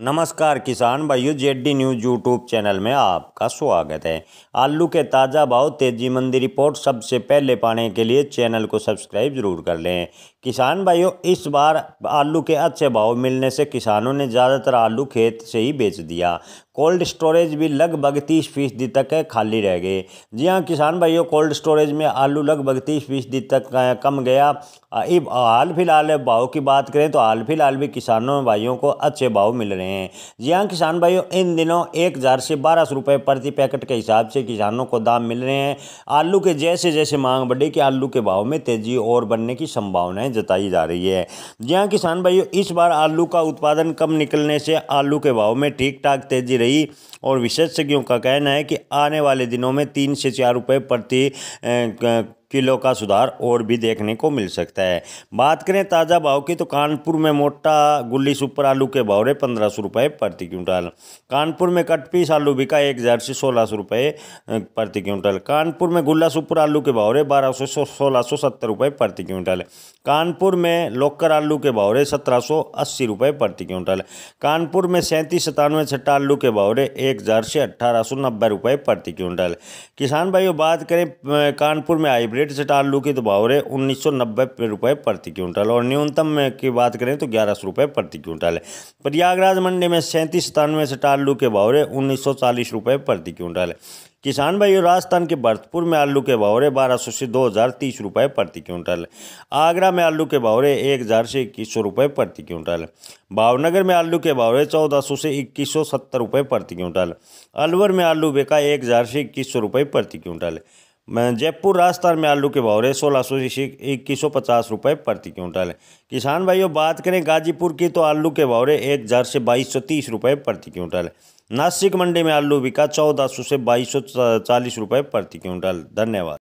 नमस्कार किसान भाइयों जेडी न्यूज यूट्यूब चैनल में आपका स्वागत है आलू के ताज़ा भाव तेजी मंदी रिपोर्ट सबसे पहले पाने के लिए चैनल को सब्सक्राइब जरूर कर लें किसान भाइयों इस बार आलू के अच्छे भाव मिलने से किसानों ने ज़्यादातर आलू खेत से ही बेच दिया कोल्ड स्टोरेज भी लगभग तीस फीसदी तक खाली रह गए जी हाँ किसान भाइयों कोल्ड स्टोरेज में आलू लगभग तीस फीसदी तक कम गया हाल फिलहाल भाव की बात करें तो हाल फिलहाल भी किसानों भाइयों को अच्छे भाव मिल रहे रहे हैं जी हाँ किसान भाइयों इन दिनों एक हज़ार से बारह सौ रुपये प्रति पैकेट के हिसाब से किसानों को दाम मिल रहे हैं आलू के जैसे जैसे मांग कि आलू के भाव में तेजी और बनने की संभावनाएँ जताई जा रही है जी हाँ किसान भाइयों इस बार आलू का उत्पादन कम निकलने से आलू के भाव में ठीक ठाक तेजी रही और विशेषज्ञों का कहना है कि आने वाले दिनों में तीन से चार रुपये प्रति किलो का सुधार और भी देखने को मिल सकता है बात करें ताज़ा भाव की तो कानपुर में मोटा गुल्ली सुपर आलू के भाव रहे पंद्रह सौ रुपये प्रति क्विंटल कानपुर में कटपीस आलू बिका एक हज़ार से सोलह सौ रुपये प्रति क्विंटल कानपुर में गुल्ला सुपर आलू के भाव रहे बारह सौ सोलह सौ सत्तर रुपये प्रति क्विंटल कानपुर में लोकर आलू के भाव रहे सत्रह सौ अस्सी रुपये प्रति क्विंटल कानपुर में सैंतीस सतानवे छट्टा आलू के भाव रहे एक हज़ार से अट्ठारह सौ नब्बे रुपये प्रति क्विंटल किसान भाइयों बात करें कानपुर में हाइब्रिड रेट से आलू के तो भाव रहे उन्नीस सौ नब्बे प्रति क्विंटल और न्यूनतम में की बात करें तो ग्यारह सौ रुपये प्रति क्विंटल है प्रयागराज मंडी में सैंतीस सतानवे से आलू के भाव रहे उन्नीस सौ चालीस प्रति क्विंटल है किसान भाइयों राजस्थान के भरतपुर में आलू के भाव रहे बारह सौ से दो हज़ार तीस रुपये प्रति क्विंटल आगरा में आलू के भाव रहे एक हज़ार से इक्कीस सौ रुपये प्रति क्विंटल भावनगर में आलू के भाव रहे चौदह सौ से इक्कीस सौ सत्तर रुपये प्रति क्विंटल अलवर में आलू बेका एक हज़ार से इक्कीस सौ रुपये प्रति क्विंटल जयपुर राजस्थान में आलू के भाव रहे सोलह सौ इक्कीस सौ पचास रुपये प्रति क्विंटल है किसान भाइयों बात करें गाजीपुर की तो आलू के भाव रहे एक हज़ार से बाईस सौ तीस रुपये प्रति क्विंटल है नासिक मंडी में आलू बिका चौदह सौ से बाईस सौ चालीस रुपये प्रति क्विंटल धन्यवाद